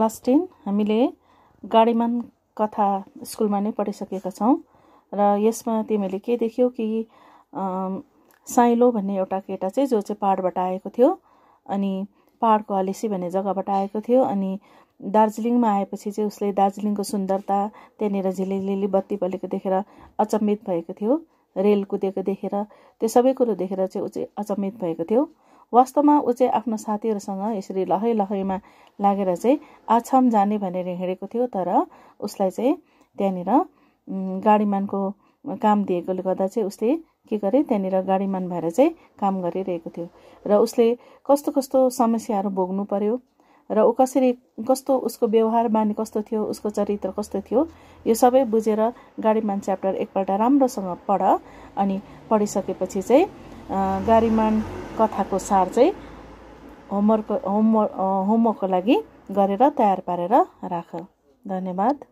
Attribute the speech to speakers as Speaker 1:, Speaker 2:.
Speaker 1: class ten हामीले गाडीमान कथा स्कुलमा नै पढिसकेका छौँ र यसमा तिमीहरूले के देख्यौ कि साइलो भन्ने एउटा केटा चाहिँ जो चाहिँ पाहाडबाट आएको थियो अनि पाहाडको अलेसी भन्ने जग्गाबाट आएको थियो अनि दार्जिलिङमा आएपछि चाहिँ उसले दार्जिलिङको सुन्दरता त्यहाँनिर झिलिलिली बत्ती बलेको देखेर अचम्मित भएको थियो रेल कुदेको देखेर त्यो सबै कुरो देखेर चाहिँ ऊ चाहिँ अचम्मित भएको थियो वास्तवमा ऊ चाहिँ आफ्नो साथीहरूसँग यसरी लहै लहैमा लागेर चाहिँ आछाम जाने भनेर हिँडेको थियो तर उसलाई चाहिँ त्यहाँनिर गाडीमानको काम दिएकोले गर्दा चाहिँ उसले के गरे त्यहाँनिर गाडीमान भएर चाहिँ काम गरिरहेको थियो र उसले कस्तो कस्तो समस्याहरू भोग्नु पर्यो र ऊ कसरी कस्तो उसको व्यवहार बानी कस्तो थियो उसको चरित्र कस्तो थियो यो सबै बुझेर गाडीमान च्याप्टर एकपल्ट राम्रोसँग पढ अनि पढिसकेपछि चाहिँ गाडीमान कथाको सार चाहिँ होमवर्क होमवर्क होमवर्कको लागि गरेर तयार पारेर राख धन्यवाद